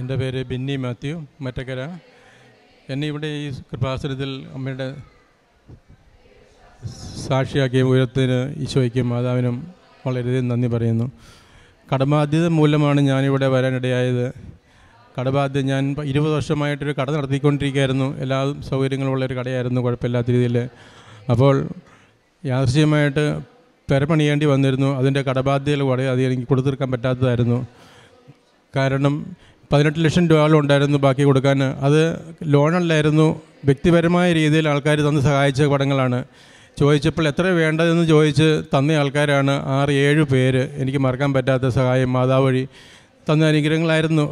എൻ്റെ പേര് ബിന്നി മാത്യു മറ്റക്കര എന്നെ ഇവിടെ ഈ കൃപാസനത്തിൽ അമ്മയുടെ സാക്ഷിയാക്കിയ ഉയരത്തിന് ഈശോയ്ക്കും മാതാവിനും വളരെയധികം നന്ദി പറയുന്നു കടബാധ്യത മൂലമാണ് ഞാനിവിടെ വരാനിടയായത് കടബാധ്യത ഞാൻ ഇരുപത് വർഷമായിട്ടൊരു കട നടത്തിക്കൊണ്ടിരിക്കുകയായിരുന്നു എല്ലാ സൗകര്യങ്ങളുമുള്ള ഒരു കടയായിരുന്നു കുഴപ്പമില്ലാത്ത രീതിയിൽ അപ്പോൾ യാദൃശ്യമായിട്ട് പെരപ്പണിയേണ്ടി വന്നിരുന്നു അതിൻ്റെ കടബാധ്യതകൾ വളരെ അധികം എനിക്ക് പറ്റാത്തതായിരുന്നു കാരണം പതിനെട്ട് ലക്ഷം രൂപ ഉണ്ടായിരുന്നു ബാക്കി കൊടുക്കാൻ അത് ലോണല്ലായിരുന്നു വ്യക്തിപരമായ രീതിയിൽ ആൾക്കാർ തന്ന് സഹായിച്ച പടങ്ങളാണ് ചോദിച്ചപ്പോൾ എത്ര വേണ്ടതെന്ന് ചോദിച്ച് തന്ന ആൾക്കാരാണ് ആറ് ഏഴ് പേര് എനിക്ക് മറക്കാൻ പറ്റാത്ത സഹായം മാതാവ് വഴി തന്ന അനുഗ്രഹങ്ങളായിരുന്നു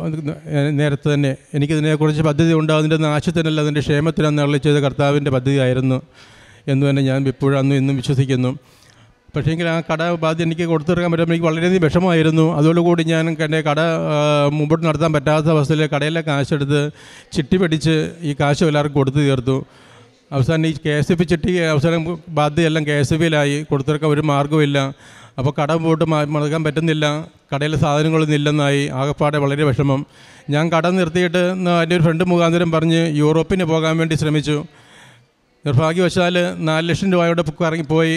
നേരത്തെ തന്നെ എനിക്കിതിനെക്കുറിച്ച് പദ്ധതി ഉണ്ടോ അതിൻ്റെ നാശത്തിനല്ല അതിൻ്റെ ക്ഷേമത്തിനെന്ന് അരളി കർത്താവിൻ്റെ പദ്ധതി പദ്ധതിയായിരുന്നു എന്ന് തന്നെ ഞാൻ ഇപ്പോഴും അന്നും ഇന്നും വിശ്വസിക്കുന്നു എങ്കിൽ ആ കട ബാധ്യത എനിക്ക് കൊടുത്തിറക്കാൻ പറ്റുമ്പോൾ എനിക്ക് വളരെയധികം വിഷമമായിരുന്നു അതോടുകൂടി ഞാൻ എൻ്റെ കട മുമ്പോട്ട് നടത്താൻ പറ്റാത്ത അവസ്ഥയിൽ കടയിലെ കാശെടുത്ത് ചിട്ടി പിടിച്ച് ഈ കാശ് എല്ലാവർക്കും കൊടുത്തു തീർത്തു അവസാനം ഈ കെ എസ് എഫ് ചിട്ടി അവസാനം ബാധ്യതയെല്ലാം കെ എസ് എഫ് ഇലായി കൊടുത്തിറക്കാൻ ഒരു മാർഗ്ഗമില്ല അപ്പോൾ കട പോട്ട് മുടക്കാൻ പറ്റുന്നില്ല കടയിലെ സാധനങ്ങളൊന്നും ഇല്ലെന്നായി ആകെപ്പാടെ വളരെ വിഷമം ഞാൻ കട നിർത്തിയിട്ട് എൻ്റെ ഒരു ഫ്രണ്ട് മുഖാന്തരം പറഞ്ഞ് യൂറോപ്പിന് പോകാൻ വേണ്ടി ശ്രമിച്ചു നിർഭാഗ്യവശാൽ നാല് ലക്ഷം രൂപയോടെ ഇറങ്ങിപ്പോയി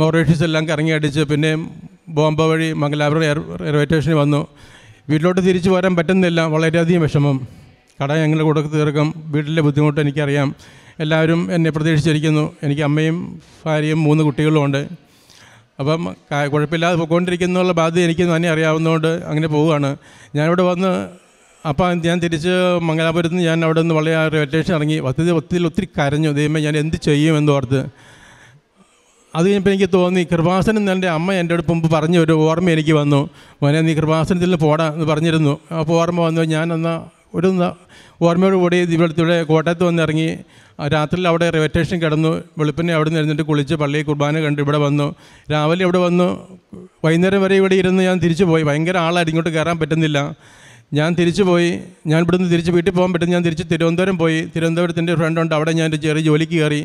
മൊറീഷ്യസ് എല്ലാം അടിച്ച് പിന്നെയും ബോംബ വഴി മംഗലാപുരം റെയിൽവേ സ്റ്റേഷനിൽ വന്നു വീട്ടിലോട്ട് തിരിച്ചു പോരാൻ പറ്റുന്നില്ല വളരെയധികം വിഷമം കട ഞങ്ങളുടെ കൂടെ തീർക്കും വീട്ടിലെ ബുദ്ധിമുട്ട് എനിക്കറിയാം എല്ലാവരും എന്നെ പ്രതീക്ഷിച്ചിരിക്കുന്നു എനിക്ക് അമ്മയും ഭാര്യയും മൂന്ന് കുട്ടികളുമുണ്ട് അപ്പം കുഴപ്പമില്ലാതെ എന്നുള്ള ബാധ്യത എനിക്ക് തന്നെ അറിയാവുന്നതുകൊണ്ട് അങ്ങനെ പോവുകയാണ് ഞാനിവിടെ വന്ന് അപ്പം ഞാൻ തിരിച്ച് മംഗലാപുരത്ത് നിന്ന് ഞാൻ അവിടെ നിന്ന് വളരെ സ്റ്റേഷൻ ഇറങ്ങി ഒത്തിരി ഒത്തിരി ഒത്തിരി കരഞ്ഞു ദൈവമേ ഞാൻ എന്ത് ചെയ്യും ചെയ്യുമെന്നോർത്ത് അത് കഴിഞ്ഞപ്പോൾ എനിക്ക് തോന്നി കൃപാസനം എൻ്റെ അമ്മ എൻ്റെ അടുത്ത് മുമ്പ് പറഞ്ഞ ഒരു ഓർമ്മ എനിക്ക് വന്നു മോനെ നീ കൃപാസനത്തിൽ നിന്ന് പോടാ എന്ന് പറഞ്ഞിരുന്നു അപ്പോൾ ഓർമ്മ വന്നു ഞാൻ അന്ന് ഒരു ഓർമ്മയോട് കൂടി ഇവിടെ കോട്ടയത്ത് വന്ന് ഇറങ്ങി രാത്രിയിൽ അവിടെ റിവറ്റേഷൻ കിടന്നു വെളുപ്പിനെ അവിടെ നിന്ന് എഴുന്നിട്ട് കുളിച്ച് പള്ളി കുർബാന കണ്ട് ഇവിടെ വന്നു രാവിലെ ഇവിടെ വന്നു വൈകുന്നേരം വരെ ഇവിടെ ഇരുന്ന് ഞാൻ തിരിച്ചു പോയി ഭയങ്കര ആളായിട്ട് ഇങ്ങോട്ട് കയറാൻ പറ്റുന്നില്ല ഞാൻ തിരിച്ചു പോയി ഞാൻ ഇവിടുന്ന് തിരിച്ച് വീട്ടിൽ പോകാൻ പറ്റും ഞാൻ തിരിച്ച് തിരുവനന്തപുരം പോയി തിരുവനന്തപുരത്തിൻ്റെ ഫ്രണ്ടുണ്ട് അവിടെ ഞാൻ ചെറിയ ജോലിക്ക് കയറി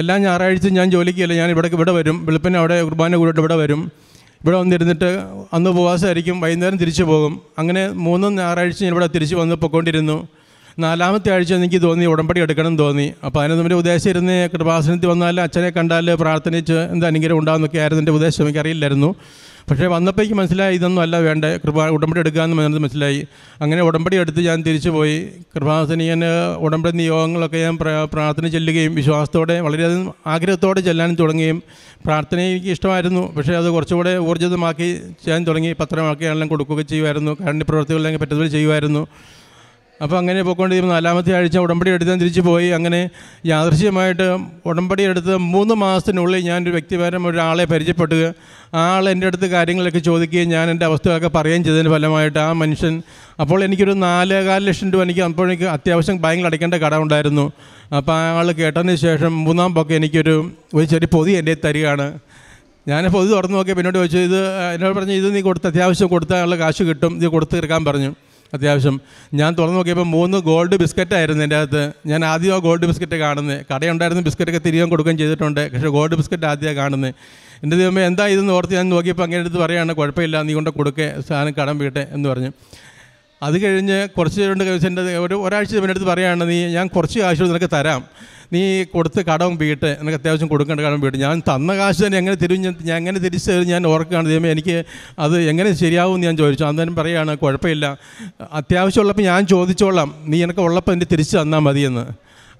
എല്ലാ ഞായറാഴ്ചയും ഞാൻ ജോലിക്ക് ഇല്ല ഞാൻ ഇവിടേക്ക് ഇവിടെ വരും വെളുപ്പിന് അവിടെ കുർബാന കൂടിയിട്ട് ഇവിടെ വരും ഇവിടെ വന്നിരുന്നിട്ട് അന്ന് ഉപവാസമായിരിക്കും വൈകുന്നേരം തിരിച്ചു പോകും അങ്ങനെ മൂന്നും ഞായറാഴ്ച ഞാൻ ഇവിടെ തിരിച്ച് വന്ന് പൊക്കോണ്ടിരുന്നു നാലാമത്തെ ആഴ്ച എനിക്ക് തോന്നി ഉടമ്പടി എടുക്കണം തോന്നി അപ്പോൾ അതിന് നമ്മുടെ ഉദ്ദേശം ഇരുന്ന് കൃപാസനത്തിൽ വന്നാൽ അച്ഛനെ കണ്ടാൽ പ്രാർത്ഥനിച്ച് എന്താ അനുഗ്രഹം ഉണ്ടാകുന്നൊക്കെ ആയിരുന്നു എൻ്റെ ഉദ്ദേശം എനിക്കറിയില്ലായിരുന്നു പക്ഷേ വന്നപ്പോഴേക്ക് മനസ്സിലായി ഇതൊന്നും അല്ല വേണ്ട കൃപ ഉടമ്പടി എടുക്കുക എന്ന് മനസ്സിലായി അങ്ങനെ ഉടമ്പടി എടുത്ത് ഞാൻ തിരിച്ചു പോയി കൃപാസനീയന് ഉടമ്പടി നിയോഗങ്ങളൊക്കെ ഞാൻ പ്രാർത്ഥന ചെല്ലുകയും വിശ്വാസത്തോടെ വളരെയധികം ആഗ്രഹത്തോടെ ചെല്ലാനും തുടങ്ങുകയും പ്രാർത്ഥന എനിക്ക് ഇഷ്ടമായിരുന്നു പക്ഷേ അത് കുറച്ചുകൂടെ ഊർജ്ജിതമാക്കി ചെയ്യാൻ തുടങ്ങി പത്രമാക്കി എല്ലാം കൊടുക്കുകയൊക്കെ ചെയ്യുമായിരുന്നു കരണ്ട് പ്രവർത്തികളിലേക്ക് പറ്റുന്നവർ ചെയ്യുമായിരുന്നു അപ്പോൾ അങ്ങനെ പോയിക്കൊണ്ടിരിക്കുമ്പോൾ നാലാമത്തെ ആഴ്ച ഉടമ്പടി എടുത്താൻ തിരിച്ചു പോയി അങ്ങനെ യാദൃശ്യമായിട്ട് ഉടമ്പടി എടുത്ത് മൂന്ന് മാസത്തിനുള്ളിൽ ഞാൻ ഒരു വ്യക്തിപരം ഒരാളെ പരിചയപ്പെട്ടു ആൾ എൻ്റെ അടുത്ത് കാര്യങ്ങളൊക്കെ ചോദിക്കുകയും ഞാൻ എൻ്റെ അവസ്ഥകളൊക്കെ പറയുകയും ചെയ്തതിന് ഫലമായിട്ട് ആ മനുഷ്യൻ അപ്പോൾ എനിക്കൊരു നാലേകാല് ലക്ഷം രൂപ എനിക്ക് അപ്പോൾ എനിക്ക് അത്യാവശ്യം ബാങ്കിൽ അടയ്ക്കേണ്ട കട ഉണ്ടായിരുന്നു അപ്പോൾ ആൾ കേട്ടതിന് ശേഷം മൂന്നാം പൊക്കെ എനിക്കൊരു ഒരു ചെറിയ പൊതി എൻ്റെ തരികയാണ് ഞാൻ പൊതു തുറന്നു നോക്കി പിന്നോട്ട് ചോദിച്ചു ഇത് എന്നോട് പറഞ്ഞു ഇത് നീ കൊടുത്ത അത്യാവശ്യം കൊടുത്താൽ ഉള്ള കാശ് കിട്ടും ഇത് കൊടുത്ത് തീർക്കാൻ പറഞ്ഞു അത്യാവശ്യം ഞാൻ തുറന്നു നോക്കിയപ്പോൾ മൂന്ന് ഗോൾഡ് ബിസ്ക്കറ്റായിരുന്നു എൻ്റെ അകത്ത് ഞാൻ ആദ്യം ആ ഗോൾഡ് ബിസ്ക്കറ്റ് കാണുന്നത് കടയുണ്ടായിരുന്നു ബിസ്ക്കറ്റൊക്കെ തിരികെ കൊടുക്കുകയും ചെയ്തിട്ടുണ്ട് പക്ഷേ ഗോൾഡ് ബിസ്ക്കറ്റ് ആദ്യമാണ് കാണുന്നത് എൻ്റെ ദൈവമേ എന്താ ഇതെന്ന് ഓർത്ത് ഞാൻ നോക്കിയപ്പോൾ അങ്ങനെ അടുത്ത് പറയുകയാണ് കുഴപ്പമില്ല നീ കൊണ്ട് കൊടുക്കേ സാധനം കടം വീട്ടെ എന്ന് പറഞ്ഞു അത് കഴിഞ്ഞ് കുറച്ച് രണ്ട് എൻ്റെ ഒരു ഒരാഴ്ച എൻ്റെ അടുത്ത് പറയുകയാണ് നീ ഞാൻ കുറച്ച് കാശ് നിനക്ക് തരാം നീ കൊടുത്ത് കടവും വീട്ട് നിനക്ക് അത്യാവശ്യം കൊടുക്കേണ്ട കടവും വീട്ട് ഞാൻ തന്ന കാശ് തന്നെ എങ്ങനെ തിരിഞ്ഞ് ഞാൻ എങ്ങനെ തിരിച്ച് ഞാൻ ഓർക്കുകയാണ് ദൈവം എനിക്ക് അത് എങ്ങനെ ശരിയാവും എന്ന് ഞാൻ ചോദിച്ചു തന്നെ പറയുകയാണ് കുഴപ്പമില്ല അത്യാവശ്യമുള്ളപ്പോൾ ഞാൻ ചോദിച്ചോളാം നീ എനിക്ക് ഉള്ളപ്പോൾ എൻ്റെ തിരിച്ച് തന്നാൽ മതിയെന്ന്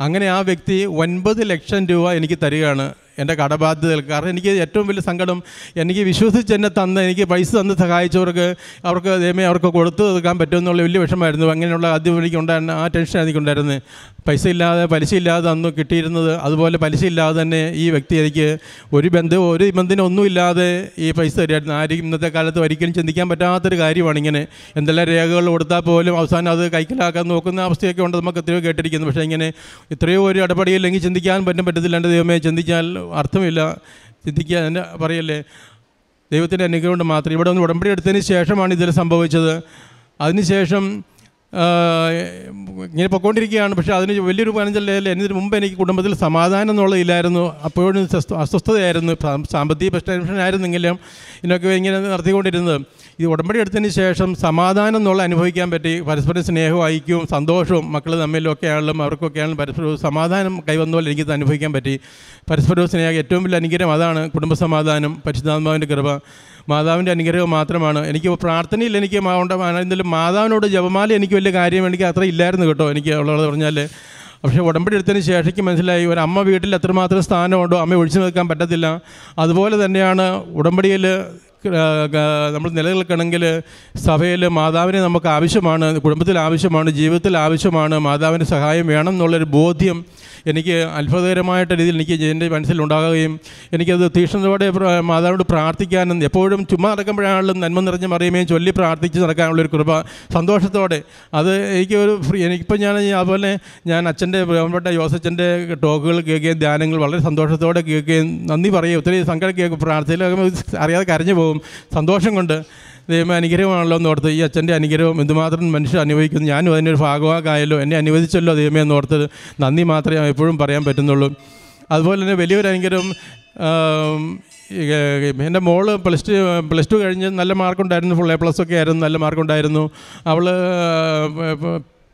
അങ്ങനെ ആ വ്യക്തി ഒൻപത് ലക്ഷം രൂപ എനിക്ക് തരികയാണ് എൻ്റെ കടബാധ്യതകൾ കാരണം എനിക്ക് ഏറ്റവും വലിയ സങ്കടം എനിക്ക് വിശ്വസിച്ച് എന്നെ തന്ന് എനിക്ക് പൈസ തന്ന് സഹായിച്ചവർക്ക് അവർക്ക് ദൈവമേ അവർക്ക് കൊടുത്തു തീർക്കാൻ പറ്റുമെന്നുള്ള വലിയ വിഷമമായിരുന്നു അങ്ങനെയുള്ള ആദ്യം എനിക്ക് ഉണ്ടായിരുന്ന ആ ടെൻഷൻ എനിക്കുണ്ടായിരുന്നത് പൈസ ഇല്ലാതെ ഇല്ലാതെ അന്ന് കിട്ടിയിരുന്നത് അതുപോലെ ഇല്ലാതെ തന്നെ ഈ വ്യക്തി എനിക്ക് ഒരു ബന്ധം ഒരു ബന്ധത്തിനും ഇല്ലാതെ ഈ പൈസ തരുമായിരുന്നു ആരും ഇന്നത്തെ കാലത്ത് ഒരിക്കലും ചിന്തിക്കാൻ പറ്റാത്തൊരു കാര്യമാണ് ഇങ്ങനെ എന്തെല്ലാം രേഖകൾ കൊടുത്താൽ പോലും അവസാനം അത് കൈക്കലാക്കാൻ നോക്കുന്ന അവസ്ഥയൊക്കെ ഉണ്ട് നമുക്ക് എത്രയോ കേട്ടിരിക്കുന്നു പക്ഷേ ഇങ്ങനെ ഇത്രയോ ഒരു ഇടപെടലില്ലെങ്കിൽ ചിന്തിക്കാൻ പറ്റും എൻ്റെ ദൈവമേ ചിന്തിച്ചാൽ അർത്ഥമില്ല ചിന്തിക്കുക എൻ്റെ പറയല്ലേ ദൈവത്തിൻ്റെ അനുഗ്രഹം കൊണ്ട് മാത്രം ഇവിടെ ഒന്ന് ഉടമ്പടി എടുത്തതിന് ശേഷമാണ് ഇതിൽ സംഭവിച്ചത് അതിനുശേഷം ഇങ്ങനെ പോയിക്കൊണ്ടിരിക്കുകയാണ് പക്ഷേ അതിന് വലിയൊരു പതിനഞ്ചല്ല എന്നതിന് മുമ്പ് എനിക്ക് കുടുംബത്തിൽ സമാധാനം എന്നുള്ള ഇല്ലായിരുന്നു അപ്പോഴും അസ്വസ്ഥതയായിരുന്നു സാമ്പത്തിക പ്രശ്നമായിരുന്നെങ്കിലും ഇതിനൊക്കെ ഇങ്ങനെ നടത്തിക്കൊണ്ടിരുന്നത് ഈ ഉടമ്പടി എടുത്തതിന് ശേഷം സമാധാനം എന്നുള്ള അനുഭവിക്കാൻ പറ്റി പരസ്പരം സ്നേഹവും ഐക്യവും സന്തോഷവും മക്കൾ തമ്മിലൊക്കെ ആണെങ്കിലും അവർക്കൊക്കെ ആണെങ്കിലും പരസ്പരം സമാധാനം കൈവന്ന പോലെ എനിക്കത് അനുഭവിക്കാൻ പറ്റി പരസ്പരവും സ്നേഹം ഏറ്റവും വലിയ അനുഗ്രഹം അതാണ് കുടുംബ സമാധാനം പരിശുദ്ധാത്മാവിൻ്റെ കൃപ മാതാവിൻ്റെ അനുഗ്രഹം മാത്രമാണ് എനിക്ക് പ്രാർത്ഥനയിൽ എനിക്ക് മാവേണ്ട എന്തെങ്കിലും മാതാവിനോട് ജപമാല എനിക്ക് വലിയ കാര്യം എനിക്ക് അത്ര ഇല്ലായിരുന്നു കേട്ടോ എനിക്ക് ഉള്ളത് പറഞ്ഞാൽ പക്ഷേ ഉടമ്പടി എടുത്തതിന് ശേഷം മനസ്സിലായി ഒരു അമ്മ വീട്ടിൽ എത്രമാത്രം സ്ഥാനമുണ്ടോ അമ്മ ഒഴിച്ചു നിൽക്കാൻ പറ്റത്തില്ല അതുപോലെ തന്നെയാണ് ഉടമ്പടിയിൽ നമ്മൾ നിലനിൽക്കണമെങ്കിൽ സഭയിൽ മാതാവിനെ നമുക്ക് ആവശ്യമാണ് കുടുംബത്തിൽ ആവശ്യമാണ് ജീവിതത്തിൽ ആവശ്യമാണ് മാതാവിൻ്റെ സഹായം വേണം എന്നുള്ളൊരു ബോധ്യം എനിക്ക് അത്ഭുതകരമായിട്ട് രീതിയിൽ എനിക്ക് എൻ്റെ മനസ്സിലുണ്ടാകുകയും എനിക്കത് തീക്ഷണതയോടെ മാതാവിനോട് പ്രാർത്ഥിക്കാനും എപ്പോഴും ചുമ്മാ നടക്കുമ്പോഴാണെങ്കിലും നന്മ നിറഞ്ഞ് മറിയുമേയും ചൊല്ലി പ്രാർത്ഥിച്ച് നടക്കാനുള്ളൊരു കൃപ സന്തോഷത്തോടെ അത് എനിക്ക് ഒരു ഫ്രീ എനിക്കിപ്പോൾ ഞാൻ അതുപോലെ ഞാൻ അച്ഛൻ്റെ ബഹുമാനപ്പെട്ട ജോസച്ചൻ്റെ ടോക്കുകൾ കേൾക്കുകയും ധ്യാനങ്ങൾ വളരെ സന്തോഷത്തോടെ കേൾക്കുകയും നന്ദി പറയുകയും ഒത്തിരി സങ്കടം കേൾക്കും പ്രാർത്ഥനയിലൊക്കെ അറിയാതെ കരഞ്ഞു പോകും സന്തോഷവും സന്തോഷം കൊണ്ട് ദൈവമേ അനുഗ്രഹമാണല്ലോ എന്ന് ഓർത്ത് ഈ അച്ഛൻ്റെ അനുഗ്രഹം എന്തുമാത്രം മനുഷ്യർ അനുഭവിക്കുന്നു ഞാനും അതിനൊരു ഭാഗമാകായല്ലോ എന്നെ അനുവദിച്ചല്ലോ ദൈവമേ എന്ന് ഓർത്ത് നന്ദി മാത്രമേ എപ്പോഴും പറയാൻ പറ്റുന്നുള്ളൂ അതുപോലെ തന്നെ വലിയൊരു അനുഗ്രഹം എൻ്റെ മോള് പ്ലസ് ടു പ്ലസ് ടു കഴിഞ്ഞ് നല്ല മാർക്കുണ്ടായിരുന്നു ഫുൾ എ പ്ലസ് ഒക്കെ ആയിരുന്നു നല്ല മാർക്കുണ്ടായിരുന്നു അവൾ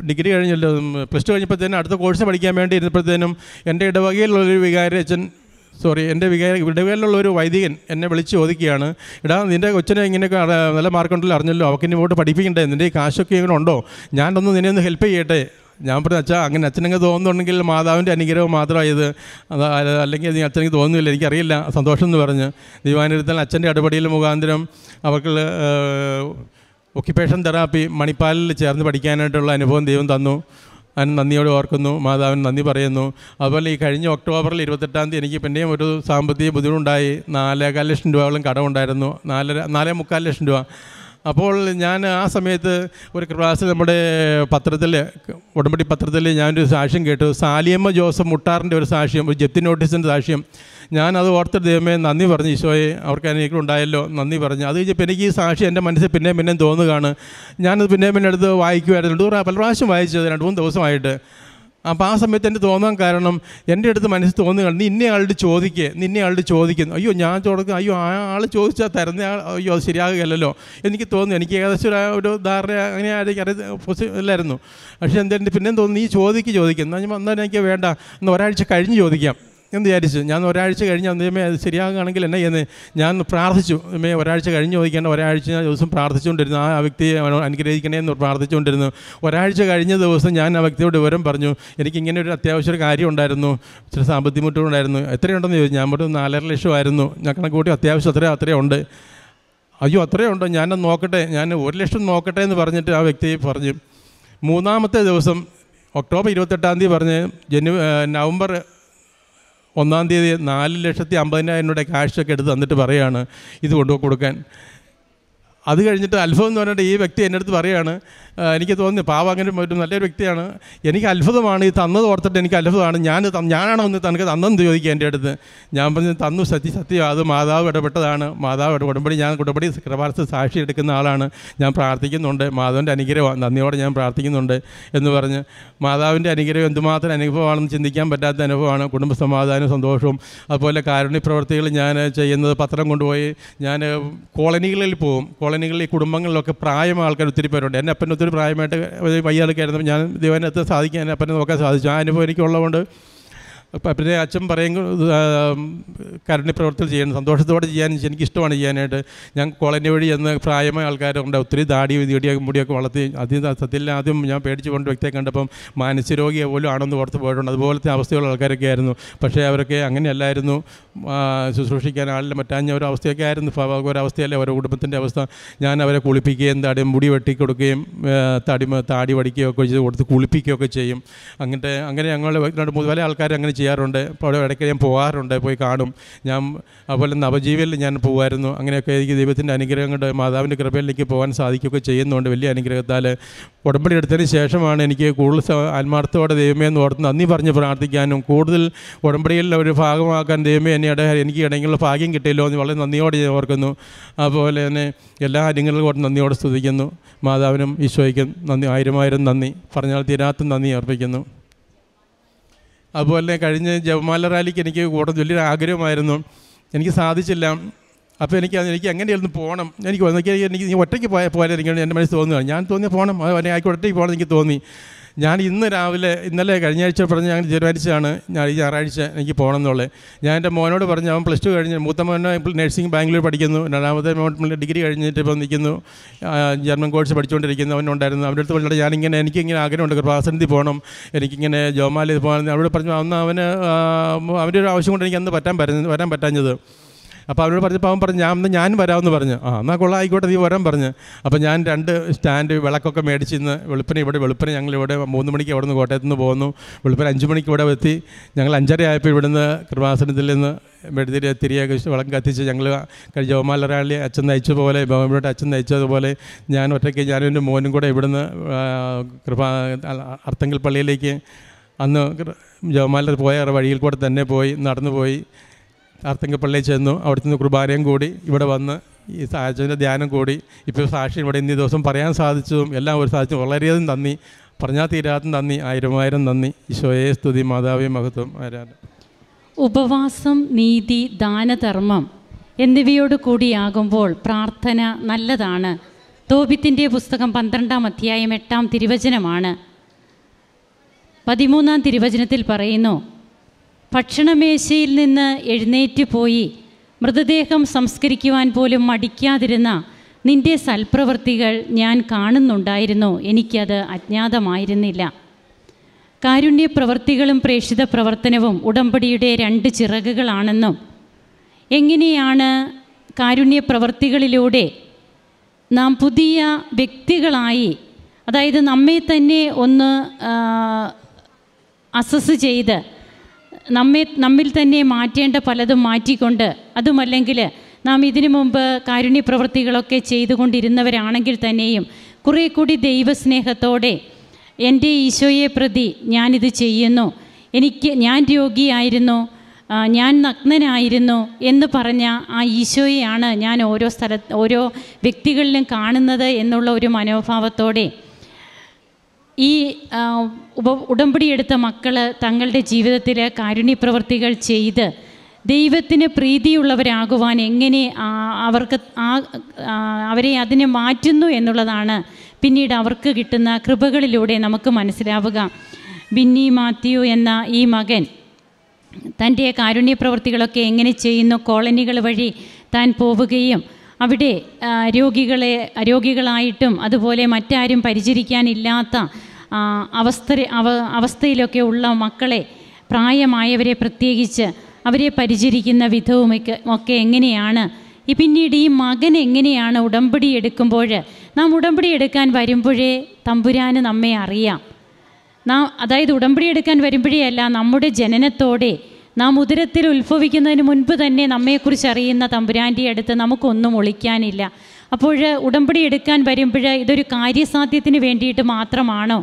ഡിഗ്രി കഴിഞ്ഞല്ലോ പ്ലസ് ടു കഴിഞ്ഞപ്പോഴത്തേനും അടുത്ത കോഴ്സ് പഠിക്കാൻ വേണ്ടി ഇരുന്നപ്പോഴത്തേനും എൻ്റെ ഇടവകയിലുള്ളൊരു വികാരി അച്ഛൻ സോറി എൻ്റെ വികാര ഇടവേലുള്ള ഒരു വൈദികൻ എന്നെ വിളിച്ച് ചോദിക്കുകയാണ് ഇടാ നിൻ്റെ കൊച്ചിനെ ഇങ്ങനെയൊക്കെ നല്ല മാർക്കുണ്ടല്ലോ അറിഞ്ഞല്ലോ അവൾക്ക് ഇനി പോയിട്ട് പഠിപ്പിക്കണ്ടേ നിൻ്റെ ഈ കാശൊക്കെ ഇങ്ങനെ ഉണ്ടോ ഒന്ന് നിന്നെ ഒന്ന് ഹെൽപ്പ് ചെയ്യട്ടെ ഞാൻ പറഞ്ഞു അച്ഛാ അങ്ങനെ അച്ഛനങ്ങ് തോന്നുന്നുണ്ടെങ്കിൽ മാതാവിൻ്റെ അനുഗ്രഹം മാത്രമായത് അല്ലെങ്കിൽ നീ അച്ഛനക്ക് തോന്നുന്നില്ല എനിക്കറിയില്ല സന്തോഷം എന്ന് പറഞ്ഞ് ദിവാനിരുത്താൽ അച്ഛൻ്റെ അടിപടിയിൽ മുഖാന്തരം അവർക്ക് ഒക്യുപ്പേഷൻ തെറാപ്പി മണിപ്പാലിൽ ചേർന്ന് പഠിക്കാനായിട്ടുള്ള അനുഭവം ദൈവം തന്നു അവൻ നന്ദിയോട് ഓർക്കുന്നു മാതാവൻ നന്ദി പറയുന്നു അതുപോലെ ഈ കഴിഞ്ഞ ഒക്ടോബറിൽ ഇരുപത്തെട്ടാം തീയതി എനിക്ക് പിന്നെയും ഒരു സാമ്പത്തിക ബുദ്ധിമുട്ടുണ്ടായി നാലേകാൽ ലക്ഷം രൂപയോളം കടമുണ്ടായിരുന്നു നാലര നാലേ മുക്കാൽ ലക്ഷം രൂപ അപ്പോൾ ഞാൻ ആ സമയത്ത് ഒരു ക്ലാസ് നമ്മുടെ പത്രത്തിൽ ഉടമ്പടി പത്രത്തിൽ ഞാനൊരു സാക്ഷ്യം കേട്ടു സാലിയമ്മ ജോസഫ് മുട്ടാറിൻ്റെ ഒരു സാക്ഷ്യം ഒരു ജപ്തി നോട്ടീസിൻ്റെ സാക്ഷ്യം ഞാനത് ഓർത്ത് ദൈവമേ നന്ദി പറഞ്ഞു ഈശോയെ അവർക്ക് ഉണ്ടായല്ലോ നന്ദി പറഞ്ഞു അത് കഴിഞ്ഞപ്പോൾ എനിക്ക് ഈ സാക്ഷി എൻ്റെ മനസ്സിൽ പിന്നെയും പിന്നെയും തോന്നുകയാണ് ഞാനത് പിന്നെയും പിന്നെ എടുത്ത് വായിക്കുമായിരുന്നു പല പ്രാവശ്യം വായിച്ചത് രണ്ട് മൂന്ന് ദിവസമായിട്ട് അപ്പോൾ ആ സമയത്ത് എൻ്റെ തോന്നാൻ കാരണം എൻ്റെ അടുത്ത് മനസ്സിൽ തോന്നുകയാണ് നീ ഇന്നയാളോട് ചോദിക്കുക നിന്നയാളോട് ചോദിക്കുന്നു അയ്യോ ഞാൻ ചോദിക്കുക അയ്യോ ആ ആൾ ചോദിച്ചാൽ തരുന്ന ആൾ അയ്യോ അത് ശരിയാകുകയല്ലോ എനിക്ക് തോന്നുന്നു എനിക്ക് ഏകദേശം ഒരു ധാരണ അങ്ങനെ ആരെയും അറിയ ഇല്ലായിരുന്നു പക്ഷേ എന്തെങ്കിലും പിന്നെയും തോന്നുന്നു നീ ചോദിക്കുക ചോദിക്കുന്നു എന്നാൽ എനിക്ക് വേണ്ട ഒന്ന് ഒരാഴ്ച കഴിഞ്ഞ് ചോദിക്കാം എന്ന് വിചാരിച്ചു ഞാൻ ഒരാഴ്ച കഴിഞ്ഞ് അന്നേമേ അത് ശരിയാകുകയാണെങ്കിൽ എന്നെ എന്ന് ഞാൻ പ്രാർത്ഥിച്ചു മേ ഒരാഴ്ച കഴിഞ്ഞ് ചോദിക്കേണ്ട ഒരാഴ്ച ദിവസം പ്രാർത്ഥിച്ചുകൊണ്ടിരുന്നു ആ വ്യക്തിയെ അനുഗ്രഹിക്കണേ എന്ന് പ്രാർത്ഥിച്ചുകൊണ്ടിരുന്നു ഒരാഴ്ച കഴിഞ്ഞ ദിവസം ഞാൻ ആ വ്യക്തിയോട് വിവരം പറഞ്ഞു എനിക്ക് ഇങ്ങനെ ഒരു അത്യാവശ്യ ഒരു കാര്യം ഉണ്ടായിരുന്നു ചില സാമ്പത്തിക ബുദ്ധിമുട്ടുകളുണ്ടായിരുന്നു എത്രയുണ്ടെന്ന് ചോദിച്ചു ഞാൻ പറഞ്ഞു നാലര ആയിരുന്നു ഞാൻ കണക്ക് കൂട്ടി അത്യാവശ്യം അത്ര അത്രയും ഉണ്ട് അയ്യോ അത്രയും ഉണ്ടോ ഞാനത് നോക്കട്ടെ ഞാൻ ഒരു ലക്ഷം നോക്കട്ടെ എന്ന് പറഞ്ഞിട്ട് ആ വ്യക്തി പറഞ്ഞു മൂന്നാമത്തെ ദിവസം ഒക്ടോബർ ഇരുപത്തെട്ടാം തീയതി പറഞ്ഞ് ജനുവ നവംബർ ഒന്നാം തീയതി നാല് ലക്ഷത്തി അമ്പതിനായിരം രൂപയുടെ ക്യാഷൊക്കെ എടുത്ത് തന്നിട്ട് പറയുകയാണ് ഇത് കൊണ്ടുപോയി കൊടുക്കാൻ അത് കഴിഞ്ഞിട്ട് അത്ഭുതം എന്ന് പറഞ്ഞിട്ട് ഈ വ്യക്തി എൻ്റെ അടുത്ത് പറയുകയാണ് എനിക്ക് തോന്നുന്നു പാവ അങ്ങനെ പറ്റും നല്ലൊരു വ്യക്തിയാണ് എനിക്ക് അത്ഭുതമാണ് ഈ തന്നത് ഓർത്തിട്ട് എനിക്ക് അത്ഭുതമാണ് ഞാൻ ഞാനാണോ ഒന്ന് തനിക്ക് തന്നെന്ന് ചോദിക്കുക എൻ്റെ അടുത്ത് ഞാൻ പറഞ്ഞു തന്നു സത്യ സത്യം അത് മാതാവ് ഇടപെട്ടതാണ് മാതാവ് ഇടപെടുമ്പോൾ ഞാൻ കുടപടി കൃപാർത്ത് സാക്ഷി എടുക്കുന്ന ആളാണ് ഞാൻ പ്രാർത്ഥിക്കുന്നുണ്ട് മാതാവിൻ്റെ അനുഗ്രഹം നന്ദിയോടെ ഞാൻ പ്രാർത്ഥിക്കുന്നുണ്ട് എന്ന് പറഞ്ഞ് മാതാവിൻ്റെ അനുഗ്രഹം എന്തുമാത്രം അനുഭവമാണെന്ന് ചിന്തിക്കാൻ പറ്റാത്ത അനുഭവമാണ് കുടുംബ സമാധാനവും സന്തോഷവും അതുപോലെ കാരുണ്യ പ്രവർത്തികൾ ഞാൻ ചെയ്യുന്നത് പത്രം കൊണ്ടുപോയി ഞാൻ കോളനികളിൽ പോകും കോളനികളിൽ ഈ കുടുംബങ്ങളിലൊക്കെ പ്രായമായ ആൾക്കാർ ഒത്തിരി പേരുണ്ട് എൻ്റെ അപ്പൻ ഒത്തിരി പ്രായമായിട്ട് വയ്യാതൊക്കെ ആയിരുന്നു ഞാൻ ദൈവനത്തെ സാധിക്കാൻ എൻ്റെ അപ്പനെ നോക്കാൻ സാധിച്ചു ആ അനുഭവം എനിക്കുള്ളതുകൊണ്ട് പിന്നെ അച്ഛൻ പറയും കരുണ്യപ്രവർത്തനം ചെയ്യണം സന്തോഷത്തോടെ ചെയ്യാൻ എനിക്കിഷ്ടമാണ് ചെയ്യാനായിട്ട് ഞാൻ കോളനി വഴി എന്ന് പ്രായമായ ആൾക്കാരുണ്ട് ഒത്തിരി ദാടി വീടിയൊക്കെ മുടിയൊക്കെ വളർത്തി ആദ്യം സത്യത്തിൽ ആദ്യം ഞാൻ പേടിച്ചു കൊണ്ട് വ്യക്തിയെ കണ്ടപ്പം മാനസിക രോഗിയെ പോലും ആണെന്ന് ഓർത്ത് പോയിട്ടുണ്ട് അതുപോലത്തെ അവസ്ഥയുള്ള ആൾക്കാരൊക്കെ ആയിരുന്നു പക്ഷേ അവരൊക്കെ അങ്ങനെയല്ലായിരുന്നു ശുശ്രൂഷിക്കാൻ ആളില്ല മറ്റാഞ്ഞ ഒരു അവസ്ഥയൊക്കെ ആയിരുന്നു ഒരവസ്ഥയല്ല ഓരോ കുടുംബത്തിൻ്റെ അവസ്ഥ ഞാൻ അവരെ കുളിപ്പിക്കുകയും തടി മുടി വെട്ടിക്കൊടുക്കുകയും തടി താടി വടിക്കുകയൊക്കെ ചെയ്ത് കൊടുത്ത് കുളിപ്പിക്കുകയൊക്കെ ചെയ്യും അങ്ങനത്തെ അങ്ങനെ ഞങ്ങൾ രണ്ട് മൂന്ന് പല ആൾക്കാർ അങ്ങനെ ചെയ്യാറുണ്ട് അപ്പോൾ അവിടെ ഇടയ്ക്ക് ഞാൻ പോകാറുണ്ട് പോയി കാണും ഞാൻ അതുപോലെ നവജീവിയിൽ ഞാൻ പോകുമായിരുന്നു അങ്ങനെയൊക്കെ എനിക്ക് ദൈവത്തിൻ്റെ അനുഗ്രഹം കൊണ്ട് മാതാവിൻ്റെ കൃപയിൽ എനിക്ക് പോകാൻ സാധിക്കുകയൊക്കെ ചെയ്യുന്നുണ്ട് വലിയ അനുഗ്രഹത്താൽ ഉടമ്പടി എടുത്തതിന് ശേഷമാണ് എനിക്ക് കൂടുതൽ ആത്മാർത്ഥത്തോടെ ദൈവമേ എന്ന് ഓർത്ത് നന്ദി പറഞ്ഞ് പ്രാർത്ഥിക്കാനും കൂടുതൽ ഉടമ്പടിയിൽ ഒരു ഭാഗമാക്കാൻ ദൈവമേ എന്നെ ഇട എനിക്ക് ഇടയ്ക്കുള്ള ഭാഗ്യം കിട്ടിയല്ലോ എന്ന് വളരെ നന്ദിയോടെ ഞാൻ ഓർക്കുന്നു അതുപോലെ തന്നെ എല്ലാ കൂടെ നന്ദിയോടെ സ്തുതിക്കുന്നു മാതാവിനും ഈശോയ്ക്കും നന്ദി ആയിരമായിരം നന്ദി പറഞ്ഞാൽ തീരാത്ത നന്ദി അർപ്പിക്കുന്നു അതുപോലെ കഴിഞ്ഞ ജപമാല റാലിക്ക് എനിക്ക് കൂട്ടം വലിയൊരു ആഗ്രഹമായിരുന്നു എനിക്ക് സാധിച്ചില്ല അപ്പോൾ എനിക്ക് എനിക്ക് എങ്ങനെയായിരുന്നു പോകണം എനിക്ക് എനിക്ക് എനിക്ക് ഒറ്റയ്ക്ക് പോയാൽ പോലെ എനിക്ക് എൻ്റെ മനസ്സിൽ തോന്നുകയാണ് ഞാൻ തോന്നിയാൽ പോകണം അവനെ ആയിക്കോട്ടെ പോകണം എനിക്ക് തോന്നി ഞാൻ ഇന്ന് രാവിലെ ഇന്നലെ കഴിഞ്ഞ ആഴ്ച പറഞ്ഞ് ഞാൻ തീരുമാനിച്ചതാണ് ഞാൻ ഈ ഞായറാഴ്ച എനിക്ക് പോകണം എന്നുള്ളത് ഞാൻ എൻ്റെ മോനോട് പറഞ്ഞു അവൻ പ്ലസ് ടു കഴിഞ്ഞ് മൂത്ത മോനെ നഴ്സിംഗ് ബാംഗ്ലൂർ പഠിക്കുന്നു രണ്ടാമത്തെ മോൻ ഡിഗ്രി കഴിഞ്ഞിട്ട് ഇപ്പോൾ നിൽക്കുന്നു ജർമ്മൻ കോഴ്സ് പഠിച്ചുകൊണ്ടിരിക്കുന്നു അവനുണ്ടായിരുന്നു അവൻ്റെ അടുത്ത് പറഞ്ഞാൽ ഞാനിങ്ങനെ എനിക്കിങ്ങനെ ആഗ്രഹമുണ്ട് കൃപാസനത്തിൽ പോകണം എനിക്കിങ്ങനെ ജോമാലി പോകണം അവരോട് പറഞ്ഞു അന്ന് അവന് അവൻ്റെ ഒരു ആവശ്യം കൊണ്ട് എനിക്ക് അന്ന് പറ്റാൻ പറഞ്ഞു വരാൻ പറ്റാഞ്ഞത് അപ്പോൾ അവരോട് പറഞ്ഞപ്പോൾ അവൻ പറഞ്ഞു ഞാൻ ഞാൻ വരാമെന്ന് പറഞ്ഞു ആ എന്നാൽ കൊള്ളാം ആയിക്കോട്ടെ നീ വരാൻ പറഞ്ഞു അപ്പോൾ ഞാൻ രണ്ട് സ്റ്റാൻഡ് വിളക്കൊക്കെ മേടിച്ച് ഇന്ന് വെളുപ്പിനെ ഇവിടെ വെളുപ്പിനെ ഞങ്ങൾ ഇവിടെ മൂന്ന് മണിക്ക് അവിടെ നിന്ന് കോട്ടയത്ത് നിന്ന് പോകുന്നു വെളുപ്പിന് അഞ്ച് മണിക്ക് ഇവിടെ എത്തി ഞങ്ങൾ അഞ്ചര ആയപ്പോൾ ഇവിടുന്ന് കൃപാസനത്തിൽ നിന്ന് വെടിതിരി തിരികെ വിളക്ക് കത്തിച്ച് ഞങ്ങൾ ജവമാലരാളി അച്ഛൻ നയിച്ച പോലെ ബഹുമിനോട്ട് അച്ഛൻ നയിച്ചതുപോലെ ഞാൻ ഒറ്റയ്ക്ക് ഞാനും എൻ്റെ മോനും കൂടെ ഇവിടുന്ന് കൃപാ അർത്തങ്കൽ പള്ളിയിലേക്ക് അന്ന് ജവമാലർ പോയ വഴിയിൽ കൂടെ തന്നെ പോയി നടന്നു പോയി ആർത്തങ്കപ്പള്ളി ചെന്നു അവിടെ നിന്ന് കുർബാനയും കൂടി ഇവിടെ വന്ന് ഈ സാഹചര്യത്തിൻ്റെ ധ്യാനം കൂടി ഇപ്പോൾ സാക്ഷി ഇവിടെ ഇന്നീ ദിവസം പറയാൻ സാധിച്ചതും എല്ലാം ഒരു സാധിച്ചു വളരെയധികം നന്ദി പറഞ്ഞാൽ തീരാത്ത നന്ദി ആയിരമായിരം നന്ദി ഈശോയെ സ്തുതി മാതാവിയും മഹത്വം ആരാധന ഉപവാസം നീതി ദാനധർമ്മം എന്നിവയോട് കൂടിയാകുമ്പോൾ പ്രാർത്ഥന നല്ലതാണ് തോപിത്തിൻ്റെ പുസ്തകം പന്ത്രണ്ടാം അധ്യായം എട്ടാം തിരുവചനമാണ് പതിമൂന്നാം തിരുവചനത്തിൽ പറയുന്നു ഭക്ഷണമേശയിൽ നിന്ന് എഴുന്നേറ്റ് പോയി മൃതദേഹം സംസ്കരിക്കുവാൻ പോലും മടിക്കാതിരുന്ന നിന്റെ സൽപ്രവൃത്തികൾ ഞാൻ കാണുന്നുണ്ടായിരുന്നു എനിക്കത് അജ്ഞാതമായിരുന്നില്ല കാരുണ്യ പ്രവൃത്തികളും പ്രേക്ഷിത പ്രവർത്തനവും ഉടമ്പടിയുടെ രണ്ട് ചിറകുകളാണെന്നും എങ്ങനെയാണ് കാരുണ്യ നാം പുതിയ വ്യക്തികളായി അതായത് നമ്മെ തന്നെ ഒന്ന് അസസ് ചെയ്ത് നമ്മെ നമ്മിൽ തന്നെ മാറ്റേണ്ട പലതും മാറ്റിക്കൊണ്ട് അതുമല്ലെങ്കിൽ നാം ഇതിനു മുമ്പ് കാരുണ്യ പ്രവൃത്തികളൊക്കെ ചെയ്തുകൊണ്ടിരുന്നവരാണെങ്കിൽ തന്നെയും കുറേ കൂടി ദൈവസ്നേഹത്തോടെ എൻ്റെ ഈശോയെ പ്രതി ഞാനിത് ചെയ്യുന്നു എനിക്ക് ഞാൻ രോഗിയായിരുന്നു ഞാൻ നഗ്നനായിരുന്നു എന്ന് പറഞ്ഞ ആ ഈശോയെയാണ് ഞാൻ ഓരോ സ്ഥല ഓരോ വ്യക്തികളിലും കാണുന്നത് എന്നുള്ള ഒരു മനോഭാവത്തോടെ ഈ ഉപ ഉടമ്പടിയെടുത്ത മക്കൾ തങ്ങളുടെ ജീവിതത്തിൽ കാരുണ്യപ്രവർത്തികൾ ചെയ്ത് ദൈവത്തിന് പ്രീതിയുള്ളവരാകുവാൻ എങ്ങനെ അവർക്ക് ആ അവരെ അതിനെ മാറ്റുന്നു എന്നുള്ളതാണ് പിന്നീട് അവർക്ക് കിട്ടുന്ന കൃപകളിലൂടെ നമുക്ക് മനസ്സിലാവുക ബിന്നി മാത്യു എന്ന ഈ മകൻ തൻ്റെ കാരുണ്യപ്രവർത്തികളൊക്കെ എങ്ങനെ ചെയ്യുന്നു കോളനികൾ വഴി താൻ പോവുകയും അവിടെ രോഗികളെ രോഗികളായിട്ടും അതുപോലെ മറ്റാരും പരിചരിക്കാനില്ലാത്ത അവസ്ഥ അവ അവസ്ഥയിലൊക്കെ ഉള്ള മക്കളെ പ്രായമായവരെ പ്രത്യേകിച്ച് അവരെ പരിചരിക്കുന്ന വിധവും ഒക്കെ എങ്ങനെയാണ് ഈ പിന്നീട് ഈ മകൻ എങ്ങനെയാണ് ഉടമ്പടി എടുക്കുമ്പോൾ നാം ഉടമ്പടി എടുക്കാൻ വരുമ്പോഴേ തമ്പുരാന് നമ്മെ അറിയാം നാം അതായത് ഉടമ്പടി എടുക്കാൻ വരുമ്പോഴേ അല്ല നമ്മുടെ ജനനത്തോടെ നാം ഉദരത്തിൽ ഉത്ഭവിക്കുന്നതിന് മുൻപ് തന്നെ നമ്മെക്കുറിച്ച് അറിയുന്ന തമ്പുരാൻ്റെ അടുത്ത് നമുക്കൊന്നും ഒളിക്കാനില്ല അപ്പോൾ ഉടമ്പടി എടുക്കാൻ വരുമ്പോൾ ഇതൊരു കാര്യസാധ്യത്തിന് വേണ്ടിയിട്ട് മാത്രമാണോ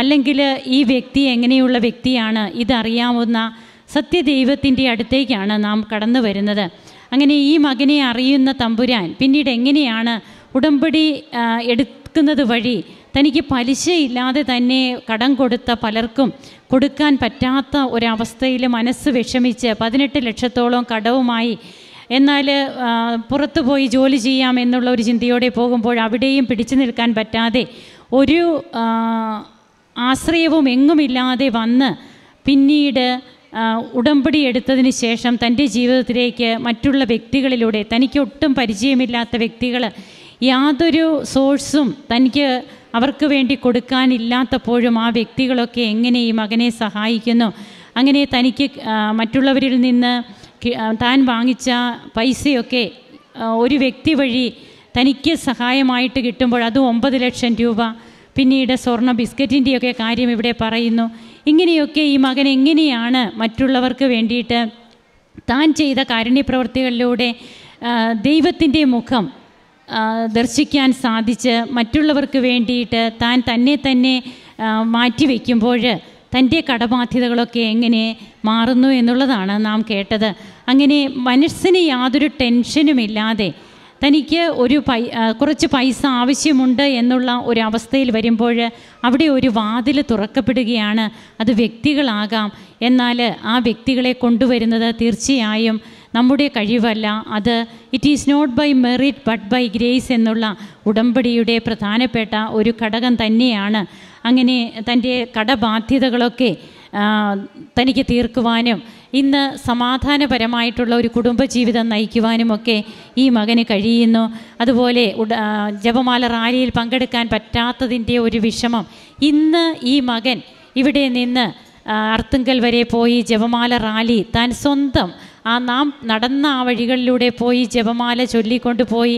അല്ലെങ്കിൽ ഈ വ്യക്തി എങ്ങനെയുള്ള വ്യക്തിയാണ് ഇതറിയാവുന്ന സത്യദൈവത്തിൻ്റെ അടുത്തേക്കാണ് നാം കടന്നു വരുന്നത് അങ്ങനെ ഈ മകനെ അറിയുന്ന തമ്പുരാൻ പിന്നീട് എങ്ങനെയാണ് ഉടമ്പടി എടുക്കുന്നത് വഴി തനിക്ക് പലിശയില്ലാതെ തന്നെ കടം കൊടുത്ത പലർക്കും കൊടുക്കാൻ പറ്റാത്ത ഒരവസ്ഥയിൽ മനസ്സ് വിഷമിച്ച് പതിനെട്ട് ലക്ഷത്തോളം കടവുമായി എന്നാൽ പുറത്തു പോയി ജോലി ചെയ്യാം എന്നുള്ള ഒരു ചിന്തയോടെ പോകുമ്പോൾ അവിടെയും പിടിച്ചു നിൽക്കാൻ പറ്റാതെ ഒരു ആശ്രയവും എങ്ങുമില്ലാതെ വന്ന് പിന്നീട് ഉടമ്പടി എടുത്തതിന് ശേഷം തൻ്റെ ജീവിതത്തിലേക്ക് മറ്റുള്ള വ്യക്തികളിലൂടെ തനിക്ക് ഒട്ടും പരിചയമില്ലാത്ത വ്യക്തികൾ യാതൊരു സോഴ്സും തനിക്ക് അവർക്ക് വേണ്ടി കൊടുക്കാനില്ലാത്തപ്പോഴും ആ വ്യക്തികളൊക്കെ എങ്ങനെ ഈ മകനെ സഹായിക്കുന്നു അങ്ങനെ തനിക്ക് മറ്റുള്ളവരിൽ നിന്ന് താൻ വാങ്ങിച്ച പൈസയൊക്കെ ഒരു വ്യക്തി വഴി തനിക്ക് സഹായമായിട്ട് കിട്ടുമ്പോൾ അത് ഒമ്പത് ലക്ഷം രൂപ പിന്നീട് സ്വർണ്ണ ബിസ്ക്കറ്റിൻ്റെയൊക്കെ കാര്യം ഇവിടെ പറയുന്നു ഇങ്ങനെയൊക്കെ ഈ മകൻ എങ്ങനെയാണ് മറ്റുള്ളവർക്ക് വേണ്ടിയിട്ട് താൻ ചെയ്ത കാരുണ്യപ്രവൃത്തികളിലൂടെ ദൈവത്തിൻ്റെ മുഖം ദർശിക്കാൻ സാധിച്ച് മറ്റുള്ളവർക്ക് വേണ്ടിയിട്ട് താൻ തന്നെ തന്നെ മാറ്റിവെക്കുമ്പോൾ തൻ്റെ കടബാധ്യതകളൊക്കെ എങ്ങനെ മാറുന്നു എന്നുള്ളതാണ് നാം കേട്ടത് അങ്ങനെ മനസ്സിന് യാതൊരു ടെൻഷനുമില്ലാതെ തനിക്ക് ഒരു പൈ കുറച്ച് പൈസ ആവശ്യമുണ്ട് എന്നുള്ള ഒരവസ്ഥയിൽ വരുമ്പോൾ അവിടെ ഒരു വാതിൽ തുറക്കപ്പെടുകയാണ് അത് വ്യക്തികളാകാം എന്നാൽ ആ വ്യക്തികളെ കൊണ്ടുവരുന്നത് തീർച്ചയായും നമ്മുടെ കഴിവല്ല അത് it is not by merit but by grace എന്നുള്ള ഉടമ്പടിയുടെ പ്രധാനപ്പെട്ട ഒരു ഘടകം തന്നെയാണ് അങ്ങനെ തൻ്റെ കടബാധ്യതകളൊക്കെ തനിക്ക് തീർക്കുവാനും ഇന്ന് സമാധാനപരമായിട്ടുള്ള ഒരു കുടുംബജീവിതം നയിക്കുവാനുമൊക്കെ ഈ മകന് കഴിയുന്നു അതുപോലെ ജപമാല റാലിയിൽ പങ്കെടുക്കാൻ പറ്റാത്തതിൻ്റെ ഒരു വിഷമം ഇന്ന് ഈ മകൻ ഇവിടെ നിന്ന് അർത്തുങ്കൽ വരെ പോയി ജപമാല റാലി താൻ സ്വന്തം ആ നാം നടന്ന ആ വഴികളിലൂടെ പോയി ജപമാല ചൊല്ലിക്കൊണ്ട് പോയി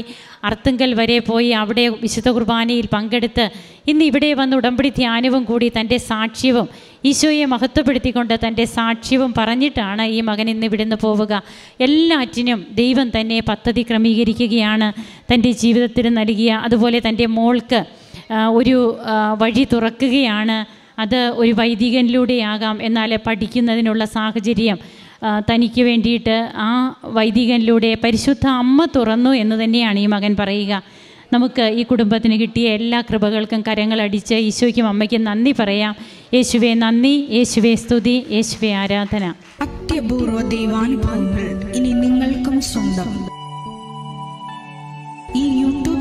അർത്തുങ്കൽ വരെ പോയി അവിടെ വിശുദ്ധ കുർബാനയിൽ പങ്കെടുത്ത് ഇന്ന് ഇവിടെ വന്ന് ഉടമ്പടി ധ്യാനവും കൂടി തൻ്റെ സാക്ഷ്യവും ഈശോയെ മഹത്വപ്പെടുത്തിക്കൊണ്ട് തൻ്റെ സാക്ഷ്യവും പറഞ്ഞിട്ടാണ് ഈ മകൻ ഇന്ന് ഇവിടുന്ന് പോവുക എല്ലാറ്റിനും ദൈവം തന്നെ പദ്ധതി ക്രമീകരിക്കുകയാണ് തൻ്റെ ജീവിതത്തിന് നൽകിയ അതുപോലെ തൻ്റെ മോൾക്ക് ഒരു വഴി തുറക്കുകയാണ് അത് ഒരു വൈദികനിലൂടെയാകാം എന്നാൽ പഠിക്കുന്നതിനുള്ള സാഹചര്യം തനിക്ക് വേണ്ടിയിട്ട് ആ വൈദികനിലൂടെ പരിശുദ്ധ അമ്മ തുറന്നു എന്ന് തന്നെയാണ് ഈ മകൻ പറയുക നമുക്ക് ഈ കുടുംബത്തിന് കിട്ടിയ എല്ലാ കൃപകൾക്കും കരങ്ങളടിച്ച് ഈശോയ്ക്കും അമ്മയ്ക്കും നന്ദി പറയാം യേശുവെ നന്ദി യേശുവെ സ്തുതി യേശുവെ ആരാധന അത്യപൂർവ ദൈവാനുഭവങ്ങൾ ഇനി നിങ്ങൾക്കും സ്വന്തം